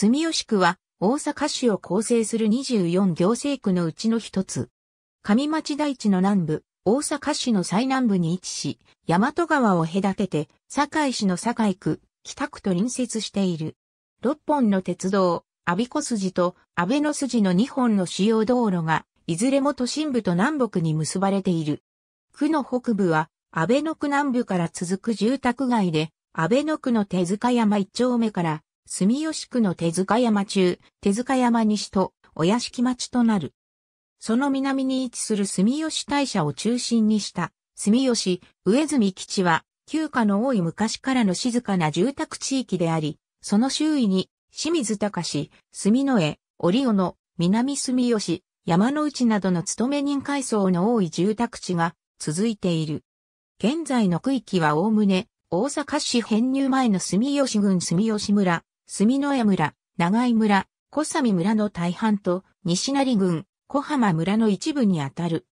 住吉区は大阪市を構成する24行政区のうちの一つ。上町台地の南部、大阪市の最南部に位置し、大和川を隔てて、堺市の堺区、北区と隣接している。六本の鉄道、阿鼻子筋と阿部の筋の2本の主要道路が、いずれも都心部と南北に結ばれている。区の北部は、阿部の区南部から続く住宅街で、阿部の区の手塚山一丁目から住吉区の手塚山中、手塚山西と、お屋敷町となる。その南に位置する住吉大社を中心にした、住吉、上住基地は、旧家の多い昔からの静かな住宅地域であり、その周囲に、清水隆、住野江、折尾の、南住吉、山の内などの勤め人階層の多い住宅地が続いている。現在の区域はおおむね、大阪市編入前の住吉郡住吉村、住之江村、長井村、小三村の大半と、西成郡、小浜村の一部にあたる。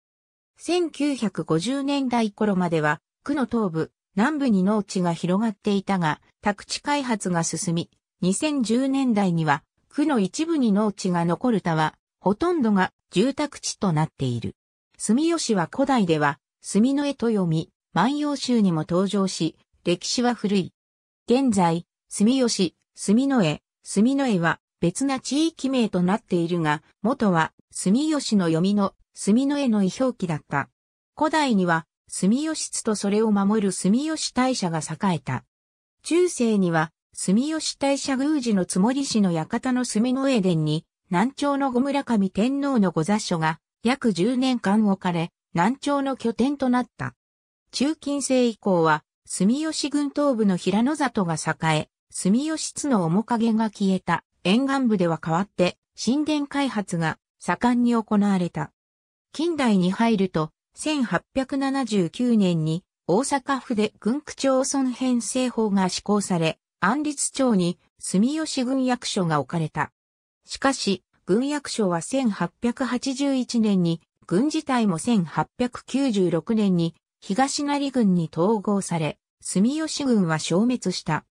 1950年代頃までは、区の東部、南部に農地が広がっていたが、宅地開発が進み、2010年代には、区の一部に農地が残るたは、ほとんどが住宅地となっている。住吉は古代では、住の絵と読み、万葉集にも登場し、歴史は古い。現在、住吉、住の江、住の江は別な地域名となっているが、元は住吉の読みの住の江の異表記だった。古代には住吉津とそれを守る住吉大社が栄えた。中世には住吉大社宮司のつもり氏の館の住の江殿に南朝の五村上天皇の御座所が約10年間置かれ、南朝の拠点となった。中近世以降は住吉群東部の平野里が栄え、住吉津の面影が消えた沿岸部では変わって神殿開発が盛んに行われた。近代に入ると1879年に大阪府で軍区町村編成法が施行され、安立町に住吉軍役所が置かれた。しかし、軍役所は1881年に、軍事隊も1896年に東成軍に統合され、住吉軍は消滅した。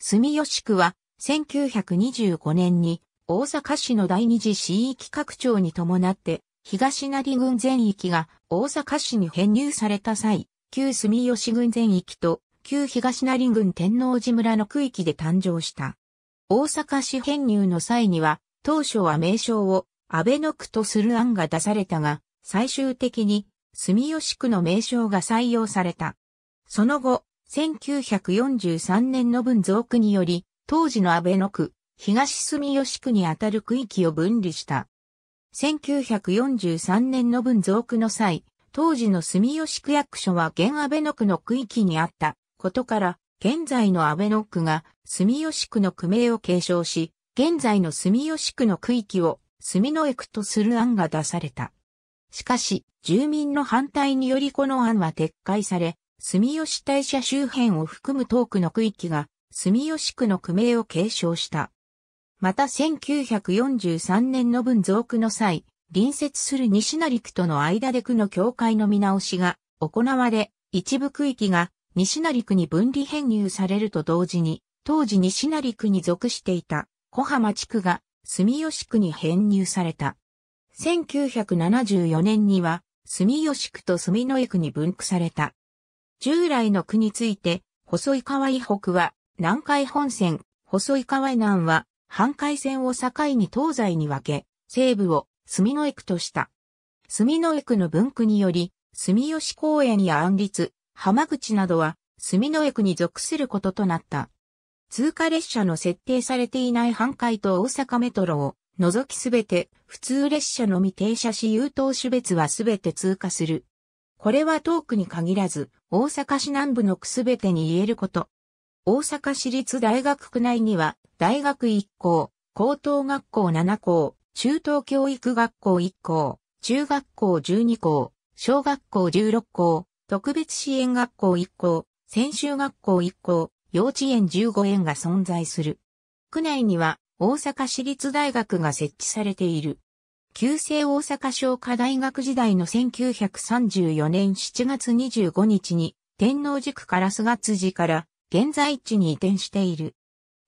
住吉区は1925年に大阪市の第二次市域拡張に伴って東成郡全域が大阪市に編入された際、旧住吉郡全域と旧東成郡天王寺村の区域で誕生した。大阪市編入の際には当初は名称を安倍の区とする案が出されたが、最終的に住吉区の名称が採用された。その後、1943年の分増区により、当時の安倍野区、東住吉区にあたる区域を分離した。1943年の分増区の際、当時の住吉区役所は現安倍野区の区域にあったことから、現在の安倍野区が住吉区の区名を継承し、現在の住吉区の区域を住野駅とする案が出された。しかし、住民の反対によりこの案は撤回され、住吉大社周辺を含む東区の区域が住吉区の区名を継承した。また1943年の分増区の際、隣接する西成区との間で区の境界の見直しが行われ、一部区域が西成区に分離編入されると同時に、当時西成区に属していた小浜地区が住吉区に編入された。1974年には住吉区と住之江区に分区された。従来の区について、細井川以北は南海本線、細井川以南は半海線を境に東西に分け、西部を住野駅とした。住野駅の分区により、住吉公園や安立、浜口などは住野駅に属することとなった。通過列車の設定されていない半海と大阪メトロを除きすべて普通列車のみ停車し優等種別はすべて通過する。これは遠くに限らず、大阪市南部の区すべてに言えること。大阪市立大学区内には、大学1校、高等学校7校、中等教育学校1校、中学校12校、小学校16校、特別支援学校1校、専修学校1校、幼稚園15園が存在する。区内には大阪市立大学が設置されている。旧制大阪商科大学時代の1934年7月25日に天皇塾から菅辻から現在地に移転している。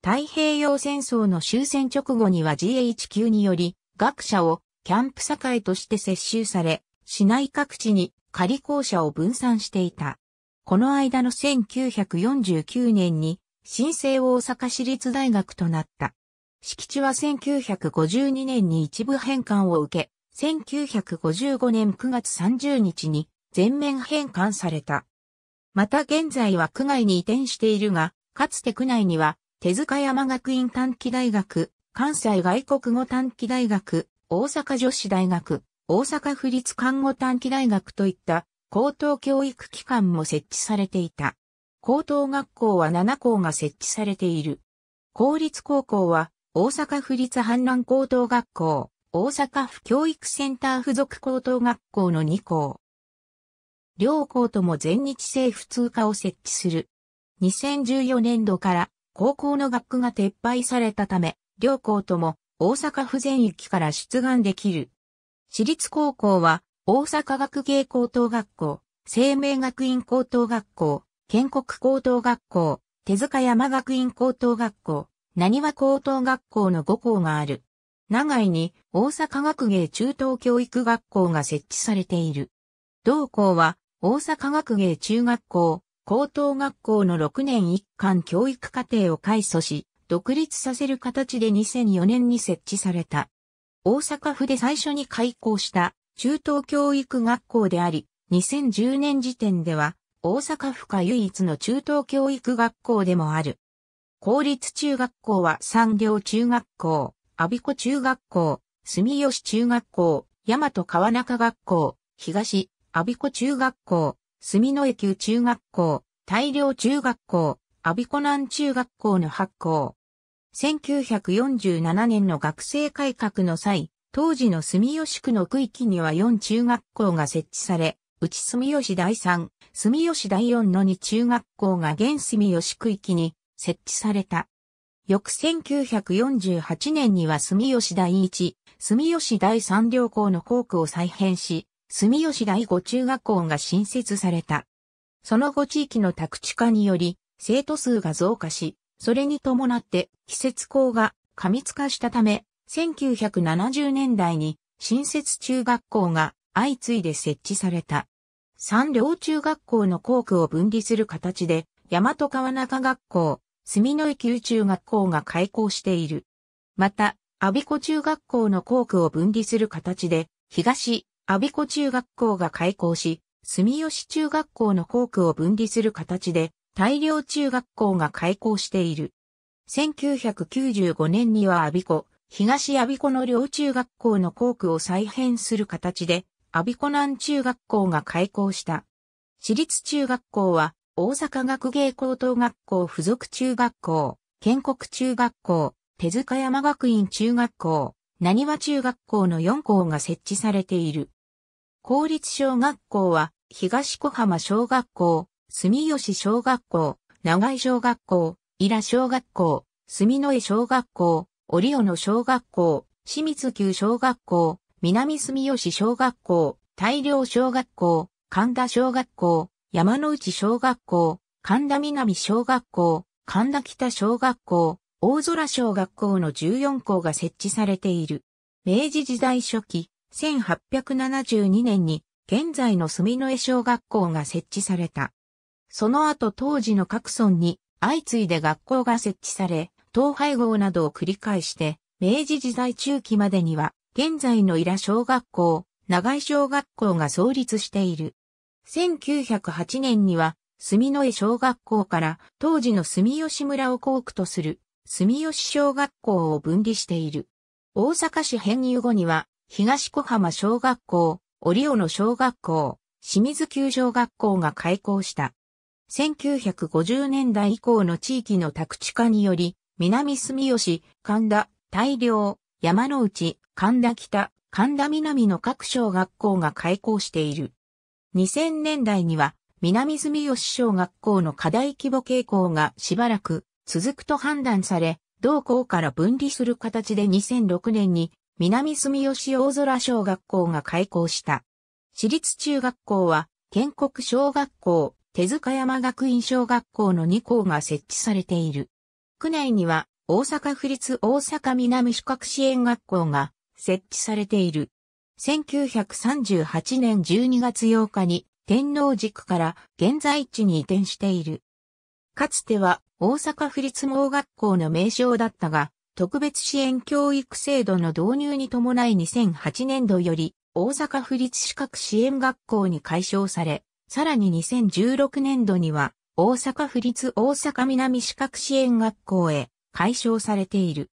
太平洋戦争の終戦直後には GHQ により学者をキャンプ境として接収され、市内各地に仮校舎を分散していた。この間の1949年に新生大阪市立大学となった。敷地は1952年に一部返還を受け、1955年9月30日に全面返還された。また現在は区外に移転しているが、かつて区内には、手塚山学院短期大学、関西外国語短期大学、大阪女子大学、大阪府立看護短期大学といった高等教育機関も設置されていた。高等学校は7校が設置されている。公立高校は大阪府立阪南高等学校、大阪府教育センター附属高等学校の2校。両校とも全日制普通科を設置する。2014年度から高校の学区が撤廃されたため、両校とも大阪府全域から出願できる。私立高校は大阪学芸高等学校、生命学院高等学校、建国高等学校、手塚山学院高等学校、何は高等学校の5校がある。長井に大阪学芸中等教育学校が設置されている。同校は大阪学芸中学校、高等学校の6年一貫教育課程を開祖し、独立させる形で2004年に設置された。大阪府で最初に開校した中等教育学校であり、2010年時点では大阪府下唯一の中等教育学校でもある。公立中学校は産業中学校、阿鼻子中学校、住吉中学校、大和川中学校、東、阿鼻子中学校、住野江中学校、大量中学校、阿鼻子南中学校の発行。1947年の学生改革の際、当時の住吉区の区域には4中学校が設置され、内住吉第3、住吉第4の2中学校が現住吉区域に設置された。翌1948年には住吉第一、住吉第三両校の校区を再編し、住吉第五中学校が新設された。その後地域の宅地化により、生徒数が増加し、それに伴って季節校が過密化したため、1970年代に新設中学校が相次いで設置された。三両中学校の校区を分離する形で、大和川中学校、住之江旧中学校が開校している。また、阿鼻子中学校の校区を分離する形で、東、阿鼻子中学校が開校し、住吉中学校の校区を分離する形で、大量中学校が開校している。1995年には阿鼻子、東阿鼻子の両中学校の校区を再編する形で、阿鼻子南中学校が開校した。私立中学校は、大阪学芸高等学校附属中学校、建国中学校、手塚山学院中学校、何和中学校の4校が設置されている。公立小学校は、東小浜小学校、住吉小学校、長井小学校、伊良小学校、住之江小学校、折尾野小学校、清水旧小学校、南住吉小学校、大良小学校、神田小学校、山の内小学校、神田南小学校、神田北小学校、大空小学校の14校が設置されている。明治時代初期、1872年に現在の住之江小学校が設置された。その後当時の各村に相次いで学校が設置され、統廃合などを繰り返して、明治時代中期までには現在の伊良小学校、長井小学校が創立している。1908年には、住之江小学校から当時の住吉村を校区とする住吉小学校を分離している。大阪市編入後には、東小浜小学校、折尾の小学校、清水球場学校が開校した。1950年代以降の地域の宅地化により、南住吉、神田、大良、山の内、神田北、神田南の各小学校が開校している。2000年代には南住吉小学校の課題規模傾向がしばらく続くと判断され、同校から分離する形で2006年に南住吉大空小学校が開校した。私立中学校は建国小学校、手塚山学院小学校の2校が設置されている。区内には大阪府立大阪南宿泊支援学校が設置されている。1938年12月8日に天皇軸から現在地に移転している。かつては大阪府立盲学校の名称だったが、特別支援教育制度の導入に伴い2008年度より大阪府立資格支援学校に解消され、さらに2016年度には大阪府立大阪南資格支援学校へ解消されている。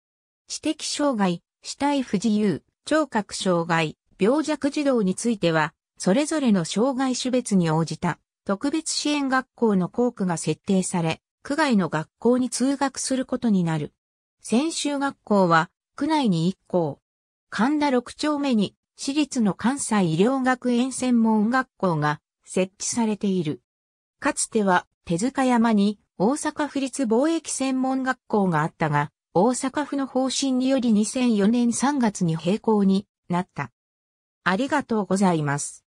知的障害、死体不自由、聴覚障害、病弱児童については、それぞれの障害種別に応じた特別支援学校の校区が設定され、区外の学校に通学することになる。専修学校は、区内に1校。神田6丁目に、私立の関西医療学園専門学校が設置されている。かつては、手塚山に大阪府立貿易専門学校があったが、大阪府の方針により2004年3月に閉校になった。ありがとうございます。